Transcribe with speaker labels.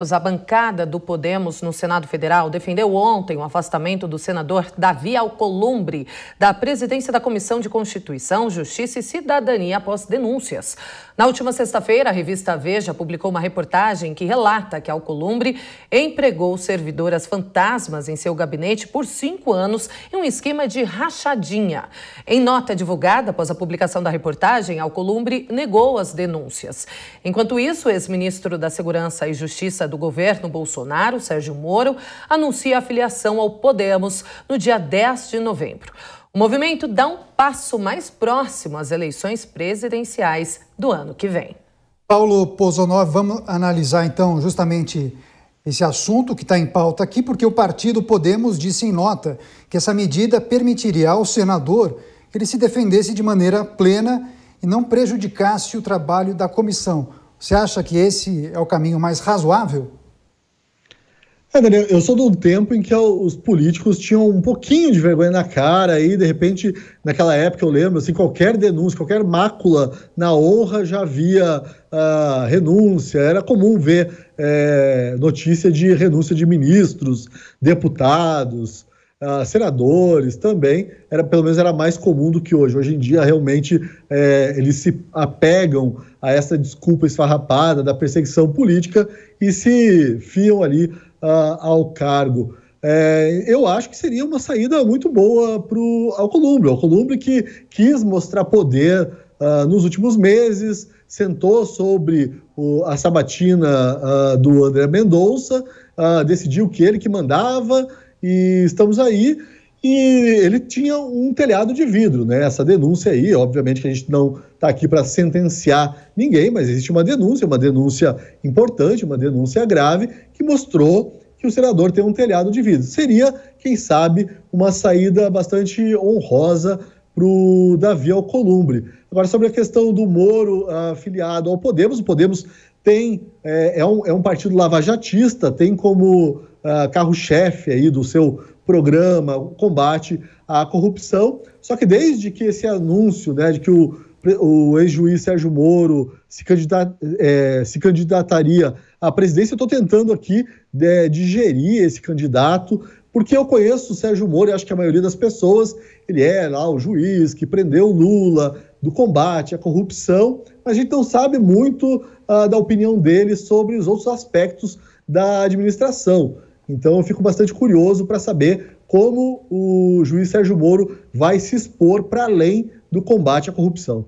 Speaker 1: A bancada do Podemos no Senado Federal defendeu ontem o afastamento do senador Davi Alcolumbre da presidência da Comissão de Constituição, Justiça e Cidadania após denúncias. Na última sexta-feira, a revista Veja publicou uma reportagem que relata que Alcolumbre empregou servidoras fantasmas em seu gabinete por cinco anos em um esquema de rachadinha. Em nota divulgada após a publicação da reportagem, Alcolumbre negou as denúncias. Enquanto isso, o ex-ministro da Segurança e Justiça do governo Bolsonaro, Sérgio Moro, anuncia a filiação ao Podemos no dia 10 de novembro. O movimento dá um passo mais próximo às eleições presidenciais do ano que vem.
Speaker 2: Paulo Pozonov, vamos analisar então justamente esse assunto que está em pauta aqui, porque o partido Podemos disse em nota que essa medida permitiria ao senador que ele se defendesse de maneira plena e não prejudicasse o trabalho da comissão. Você acha que esse é o caminho mais razoável?
Speaker 3: É, Daniel, eu sou de um tempo em que os políticos tinham um pouquinho de vergonha na cara e, de repente, naquela época eu lembro, assim, qualquer denúncia, qualquer mácula na honra já havia uh, renúncia. Era comum ver é, notícia de renúncia de ministros, deputados, uh, senadores também, era pelo menos era mais comum do que hoje. Hoje em dia, realmente, é, eles se apegam a essa desculpa esfarrapada da perseguição política e se fiam ali uh, ao cargo. É, eu acho que seria uma saída muito boa para o Alcolumbre. O Alcolumbre que quis mostrar poder uh, nos últimos meses, sentou sobre o, a sabatina uh, do André Mendonça, uh, decidiu que ele que mandava e estamos aí. E ele tinha um telhado de vidro, né? Essa denúncia aí, obviamente que a gente não está aqui para sentenciar ninguém, mas existe uma denúncia, uma denúncia importante, uma denúncia grave, que mostrou que o senador tem um telhado de vidro. Seria, quem sabe, uma saída bastante honrosa para o Davi Alcolumbre. Agora, sobre a questão do Moro afiliado ao Podemos, o Podemos tem é, é, um, é um partido lavajatista, tem como carro-chefe aí do seu programa, o combate à corrupção. Só que desde que esse anúncio, né, de que o, o ex-juiz Sérgio Moro se, candidat, é, se candidataria à presidência, eu estou tentando aqui é, digerir esse candidato, porque eu conheço o Sérgio Moro e acho que a maioria das pessoas, ele é lá o juiz que prendeu Lula, do combate à corrupção, mas a gente não sabe muito uh, da opinião dele sobre os outros aspectos da administração. Então eu fico bastante curioso para saber como o juiz Sérgio Moro vai se expor para além do combate à corrupção.